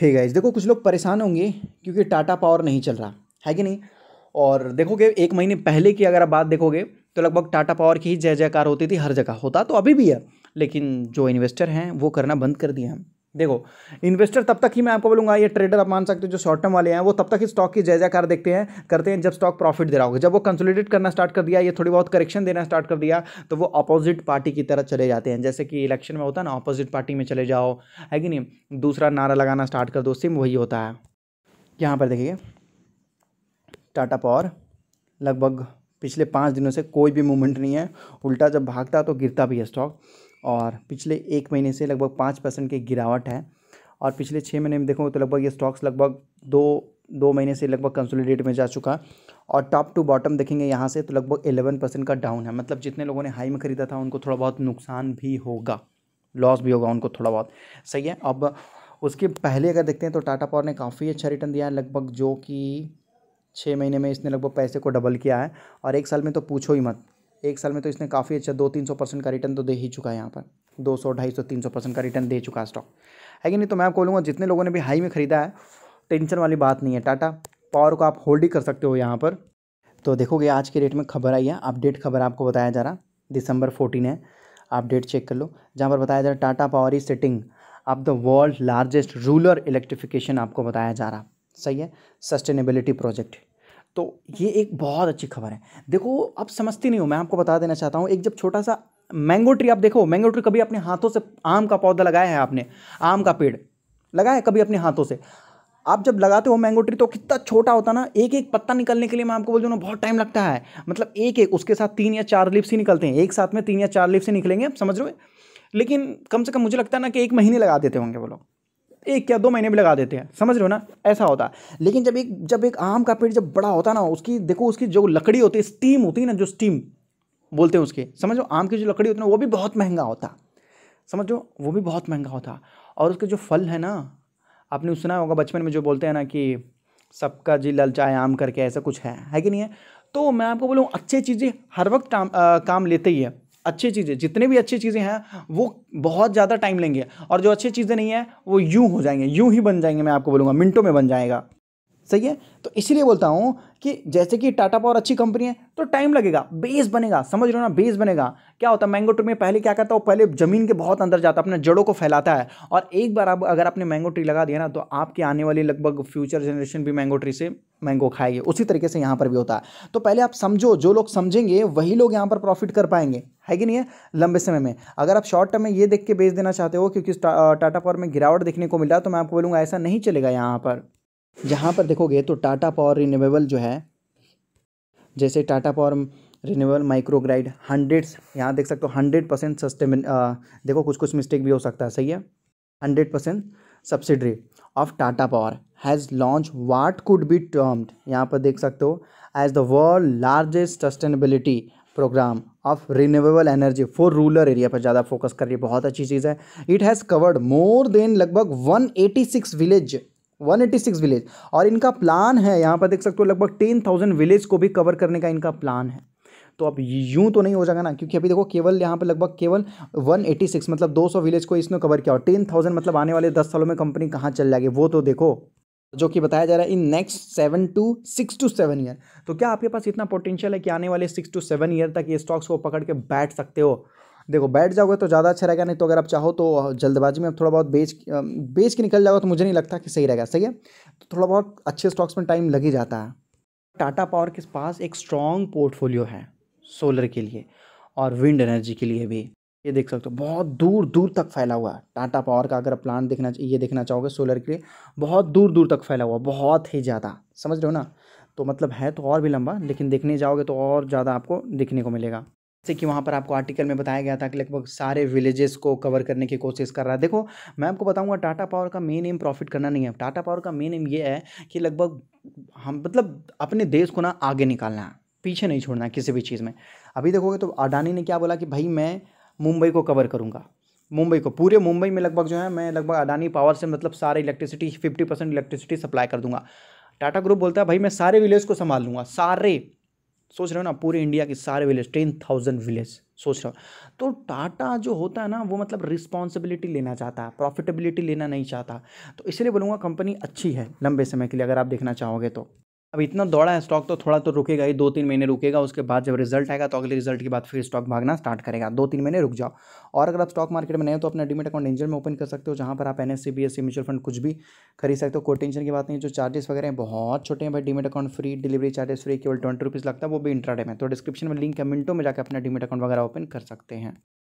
hey guys देखो कुछ लोग परेशान होंगे क्योंकि टाटा पावर नहीं चल रहा है कि नहीं और देखोगे एक महीने पहले की अगर आप बात देखोगे तो लगभग टाटा पावर की ही जय जयकार होती थी हर जगह होता तो अभी भी है लेकिन जो इन्वेस्टर हैं वो करना बंद कर दिया देखो इन्वेस्टर तब तक ही मैं आपको बोलूंगा ये ट्रेडर आप मान सकते हो जो शॉर्ट टर्म वाले हैं वो तब तक ही स्टॉक की जय जयकार देखते हैं करते हैं जब स्टॉक प्रॉफिट दे रहा होगा जब वो कंसोलिडेट करना स्टार्ट कर दिया ये थोड़ी बहुत करेक्शन देना स्टार्ट कर दिया तो वो अपोजिट पार्टी की तरह चले जाते हैं जैसे कि इलेक्शन में होता है ना अपोजिट पार्टी में चले जाओ है कि नहीं दूसरा नारा लगाना स्टार्ट कर दो सिम वही होता है यहाँ पर देखिए टाटा पावर लगभग पिछले पाँच दिनों से कोई भी मूवमेंट नहीं है उल्टा जब भागता तो गिरता भी है स्टॉक और पिछले एक महीने से लगभग पाँच परसेंट की गिरावट है और पिछले छः महीने में देखो तो लगभग ये स्टॉक्स लगभग दो दो महीने से लगभग कंसोलिडेट में जा चुका और टॉप टू बॉटम देखेंगे यहाँ से तो लगभग एलेवन परसेंट का डाउन है मतलब जितने लोगों ने हाई में ख़रीदा था उनको थोड़ा बहुत नुकसान भी होगा लॉस भी होगा उनको थोड़ा बहुत सही है अब उसके पहले अगर देखते हैं तो टाटा पावर ने काफ़ी अच्छा रिटर्न दिया है लगभग जो कि छः महीने में इसने लगभग पैसे को डबल किया है और एक साल में तो पूछो ही मत एक साल में तो इसने काफ़ी अच्छा दो तीन सौ परसेंट का रिटर्न तो दे ही चुका है यहाँ पर दो सौ ढाई सौ तीन सौ परसेंट का रिटर्न दे चुका है स्टॉक है कि नहीं तो मैं आपको बोलूँगा जितने लोगों ने भी हाई में ख़रीदा है टेंशन वाली बात नहीं है टाटा पावर को आप होल्ड ही कर सकते हो यहाँ पर तो देखोगे आज के डेट में खबर आई है अपडेट खबर आपको बताया जा रहा दिसंबर फोर्टीन है आप डेट चेक कर लो जहाँ पर बताया जा रहा Tata Power is setting up the world largest rural electrification आपको बताया जा रहा सही है सस्टेनेबिलिटी प्रोजेक्ट तो ये एक बहुत अच्छी खबर है देखो आप समझती नहीं हो मैं आपको बता देना चाहता हूँ एक जब छोटा सा मैंगो ट्री आप देखो मैंगो ट्री कभी अपने हाथों से आम का पौधा लगाया है आपने आम का पेड़ लगाया कभी अपने हाथों से आप जब लगाते हो मैंगो ट्री तो कितना छोटा होता ना एक एक पत्ता निकलने के लिए मैं आपको बोल दूँ बहुत टाइम लगता है मतलब एक एक उसके साथ तीन या चार लिप्स ही निकलते हैं एक साथ में तीन या चार लिप्स ही निकलेंगे आप समझ रहे हो लेकिन कम से कम मुझे लगता है ना कि एक महीने लगा देते होंगे वो लोग एक या दो महीने भी लगा देते हैं समझ रहे हो ना ऐसा होता लेकिन जब एक जब एक आम का पेड़ जब बड़ा होता ना उसकी देखो उसकी जो लकड़ी होती है स्टीम होती है ना जो स्टीम बोलते हैं उसके समझो आम की जो लकड़ी होती है ना वो भी बहुत महंगा होता समझो वो भी बहुत महंगा होता और उसके जो फल है ना आपने सुना होगा बचपन में जो बोलते हैं ना कि सबका जी ललचाए आम करके ऐसा कुछ है है कि नहीं है तो मैं आपको बोलूँ अच्छी चीज़ें हर वक्त काम, आ, काम लेते ही है अच्छी चीज़ें जितने भी अच्छी चीज़ें हैं वो बहुत ज़्यादा टाइम लेंगे और जो अच्छी चीज़ें नहीं हैं वो यूँ हो जाएंगे यूँ ही बन जाएंगे मैं आपको बोलूँगा मिनटों में बन जाएगा सही है तो इसीलिए बोलता हूँ कि जैसे कि टाटा पावर अच्छी कंपनी है तो टाइम लगेगा बेस बनेगा समझ रहे हो ना बेस बनेगा क्या होता है मैंगो ट्री में पहले क्या करता है वो पहले ज़मीन के बहुत अंदर जाता है अपने जड़ों को फैलाता है और एक बार आप अगर आपने मैंगो ट्री लगा दिया ना तो आपके आने वाली लगभग फ्यूचर जनरेशन भी मैंगो ट्री से मैंगो खाएगी उसी तरीके से यहाँ पर भी होता है तो पहले आप समझो जो लोग समझेंगे वही लोग यहाँ पर प्रॉफिट कर पाएंगे है कि नहीं है लंबे समय में अगर आप शॉर्ट टर्म में ये देख के बेच देना चाहते हो क्योंकि टाटा पावर में गिरावट देखने को मिला तो मैं आपको बोलूँगा ऐसा नहीं चलेगा यहाँ पर यहाँ पर देखोगे तो टाटा पावर रिन्यूएबल जो है जैसे Tata Power renewable microgrid hundreds यहाँ देख सकते हो हंड्रेड परसेंट सस्टेमिन देखो कुछ कुछ मिस्टेक भी हो सकता है सही है hundred percent subsidiary of Tata Power has launch what could be termed यहाँ पर देख सकते हो as the world largest sustainability programme of renewable energy for rural area पर ज़्यादा फोकस कर रही है बहुत अच्छी चीज़ है it has covered more than लगभग one eighty six village 186 village और इनका प्लान है यहाँ पर देख सकते हो लगभग 10,000 विलेज को भी कवर करने का इनका प्लान है तो अब यूँ तो नहीं हो जाएगा ना क्योंकि अभी देखो केवल यहाँ पर लगभग केवल 186 मतलब 200 विलेज को इसने कवर किया और 10,000 मतलब आने वाले 10 सालों में कंपनी कहाँ चल जाएगी वो तो देखो जो कि बताया जा रहा है in next seven two six two seven year तो क्या आपके पास इतना पोटेंशियल है कि आने वाले सिक्स टू सेवन ईयर तक ये स्टॉक्स को पकड़ के बैठ सकते हो देखो बैठ जाओगे तो ज़्यादा अच्छा रहेगा नहीं तो अगर आप चाहो तो जल्दबाजी में आप थोड़ा बहुत बेच बेच के निकल जाओगे तो मुझे नहीं लगता कि सही रहेगा सही है तो थोड़ा बहुत अच्छे स्टॉक्स में टाइम लग ही जाता है टाटा पावर के पास एक स्ट्रॉन्ग पोर्टफोलियो है सोलर के लिए और विंड एनर्जी के लिए भी ये देख सकते हो बहुत दूर दूर तक फैला हुआ है टाटा पावर का अगर प्लांट देखना ये देखना चाहोगे सोलर के लिए बहुत दूर दूर तक फैला हुआ बहुत ही ज़्यादा समझ रहे हो ना तो मतलब है तो और भी लंबा लेकिन देखने जाओगे तो और ज़्यादा आपको देखने को मिलेगा जैसे कि वहाँ पर आपको आर्टिकल में बताया गया था कि लगभग सारे विलेजेस को कवर करने की कोशिश कर रहा है देखो मैं आपको बताऊंगा टाटा पावर का मेन एम प्रॉफिट करना नहीं है टाटा पावर का मेन एम ये है कि लगभग हम मतलब अपने देश को ना आगे निकालना है पीछे नहीं छोड़ना है किसी भी चीज़ में अभी देखोगे तो अडानी ने क्या बोला कि भाई मैं मुंबई को कवर करूँगा मुंबई को पूरे मुंबई में लगभग जो है मैं लगभग अडानी पावर से मतलब सारे electricity fifty percent electricity supply कर दूंगा टाटा ग्रुप बोलता है भाई मैं सारे विलेज को संभाल लूँगा सारे सोच रहे हो ना पूरे इंडिया के सारे विलेज टेन थाउजेंड विलेज सोच रहे हो तो टाटा जो होता है ना वो मतलब रिस्पॉन्सिबिलिटी लेना चाहता है प्रॉफिटेबिलिटी लेना नहीं चाहता तो इसलिए बोलूँगा कंपनी अच्छी है लंबे समय के लिए अगर आप देखना चाहोगे तो अब इतना दौड़ा है स्टॉक तो थोड़ा तो रुकेगा ही दो तीन महीने रुकेगा उसके बाद जब रिजल्ट आएगा तो अगले रिजल्ट के बाद फिर स्टॉक भागना स्टार्ट करेगा दो तीन महीने रुक जाओ और अगर आप स्टॉक मार्केट में नए हो तो अपना डिमेट अकाउंट एंजल में ओपन कर सकते हो जहाँ पर आप एन एस म्यूचुअल फंड कुछ भी खरीद सकते हो कोई टेंशन की बात नहीं जो चार्जेस वगैरह हैं बहुत छोटे हैं भाई demat account free delivery charges free केवल ट्वेंटी रुपीज़ लगता है वो भी इंट्राडे में तो डिस्क्रिप्शन में लिंक है मिनटों में जाकर अपना डिमेट अकाउंट वगैरह ओपन कर सकते हैं